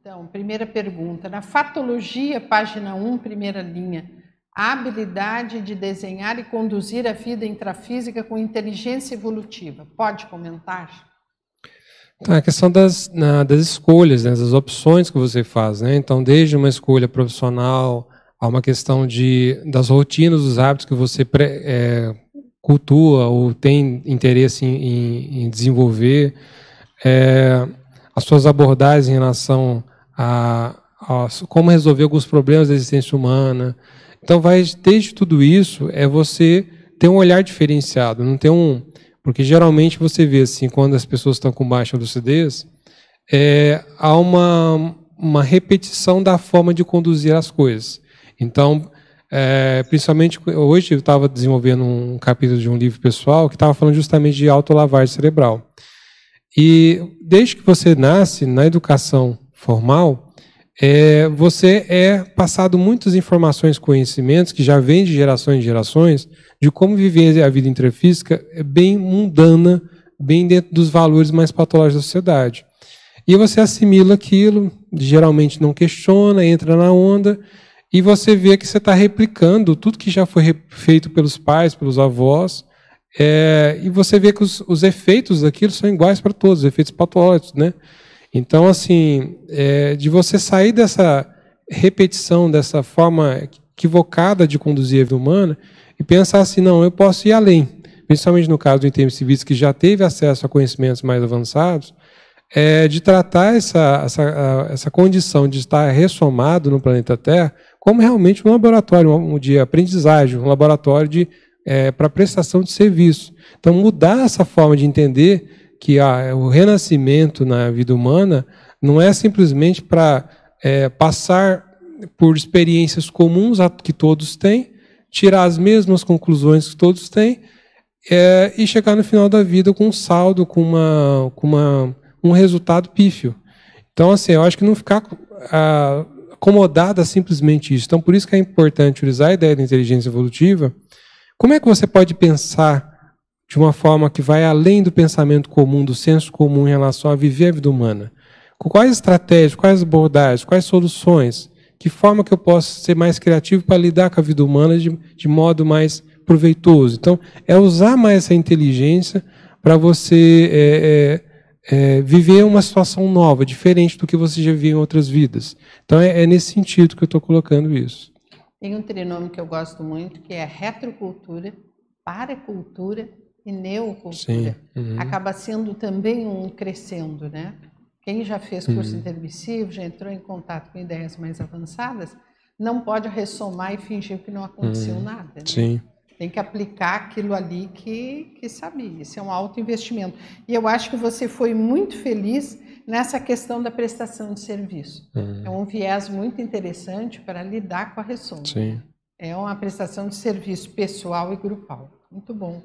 Então, primeira pergunta. Na fatologia, página 1, primeira linha, a habilidade de desenhar e conduzir a vida intrafísica com inteligência evolutiva. Pode comentar? Então, é a questão das, na, das escolhas, né, das opções que você faz. Né? Então, desde uma escolha profissional, a uma questão de, das rotinas, dos hábitos que você pré, é, cultua ou tem interesse em, em, em desenvolver, é, as suas abordagens em relação a, a como resolver alguns problemas da existência humana. Então, vai desde tudo isso é você ter um olhar diferenciado, não ter um porque geralmente você vê assim quando as pessoas estão com baixa lucidez é, há uma, uma repetição da forma de conduzir as coisas. Então, é, principalmente hoje eu estava desenvolvendo um capítulo de um livro pessoal que estava falando justamente de autolavagem cerebral. E desde que você nasce na educação formal, é, você é passado muitas informações, conhecimentos que já vem de gerações e gerações, de como viver a vida intrafísica é bem mundana, bem dentro dos valores mais patológicos da sociedade. E você assimila aquilo, geralmente não questiona, entra na onda, e você vê que você está replicando tudo que já foi feito pelos pais, pelos avós, é, e você vê que os, os efeitos daquilo são iguais para todos, os efeitos patológicos, né? Então, assim, é, de você sair dessa repetição, dessa forma equivocada de conduzir a vida humana e pensar assim, não, eu posso ir além. Principalmente no caso do civis que já teve acesso a conhecimentos mais avançados, é de tratar essa, essa, essa condição de estar ressomado no planeta Terra como realmente um laboratório um, de aprendizagem, um laboratório de, é, para prestação de serviço. Então, mudar essa forma de entender que o renascimento na vida humana não é simplesmente para é, passar por experiências comuns que todos têm, tirar as mesmas conclusões que todos têm é, e chegar no final da vida com um saldo, com, uma, com uma, um resultado pífio. Então, assim, eu acho que não ficar ah, acomodada simplesmente isso. Então, por isso que é importante utilizar a ideia da inteligência evolutiva. Como é que você pode pensar de uma forma que vai além do pensamento comum, do senso comum em relação a viver a vida humana. Quais estratégias, quais abordagens, quais soluções, que forma que eu posso ser mais criativo para lidar com a vida humana de, de modo mais proveitoso. Então, é usar mais essa inteligência para você é, é, é, viver uma situação nova, diferente do que você já viu em outras vidas. Então, é, é, nesse sentido que eu estou colocando isso. Tem um trinômio que eu gosto muito, que é retrocultura, paracultura e neocultura uhum. acaba sendo também um crescendo, né? Quem já fez curso uhum. intermissivo, já entrou em contato com ideias mais avançadas, não pode ressomar e fingir que não aconteceu uhum. nada. Né? Sim. Tem que aplicar aquilo ali que, que sabia. Isso é um alto investimento. E eu acho que você foi muito feliz nessa questão da prestação de serviço. Uhum. É um viés muito interessante para lidar com a ressoma. Sim. É uma prestação de serviço pessoal e grupal. Muito bom.